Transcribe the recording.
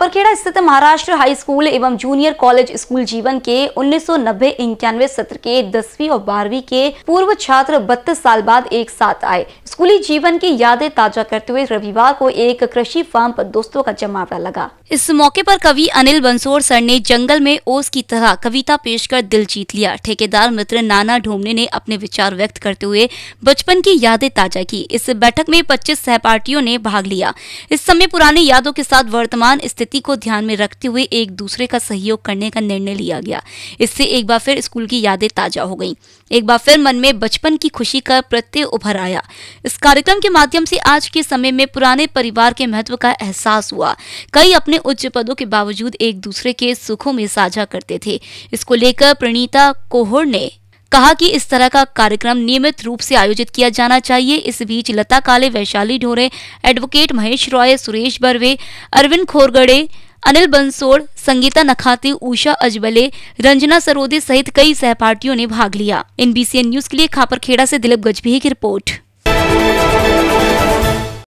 पापरखेड़ा स्थित Maharashtra high school एवं junior college school जीवन के उन्नीस सौ सत्र के दसवीं और बारहवीं के पूर्व छात्र बत्तीस साल बाद एक साथ आए स्कूली जीवन की यादें ताजा करते हुए रविवार को एक कृषि फार्म पर दोस्तों का जमावड़ा लगा इस मौके पर कवि अनिल बंसोर सर ने जंगल में ओस की तरह कविता पेश कर दिल जीत लिया ठेकेदार मित्र नाना ढोमने ने अपने विचार व्यक्त करते हुए बचपन की यादें ताजा की इस बैठक में पच्चीस सहपाठियों ने भाग लिया इस समय पुरानी यादों के साथ वर्तमान स्थिति स्थिति को ध्यान में रखते हुए एक दूसरे का सहयोग करने का निर्णय लिया गया इससे एक बार फिर स्कूल की यादें ताजा हो गईं एक बार फिर मन में बचपन की खुशी का प्रत्यय उभर आया इस कार्यक्रम के माध्यम से आज के समय में पुराने परिवार के महत्व का एहसास हुआ कई अपने उच्च पदों के बावजूद एक दूसरे के सुखों में साझा करते थे इसको लेकर प्रणीता कोहर ने कहा कि इस तरह का कार्यक्रम नियमित रूप से आयोजित किया जाना चाहिए इस बीच लता काले वैशाली ढोरे एडवोकेट महेश रॉय सुरेश बर्वे अरविंद खोरगड़े अनिल बंसोड़ संगीता नखाते उषा अजबले रंजना सरोदे सहित कई सहपाठियों ने भाग लिया इन न्यूज के लिए खापरखेड़ा से दिलीप गजभी की रिपोर्ट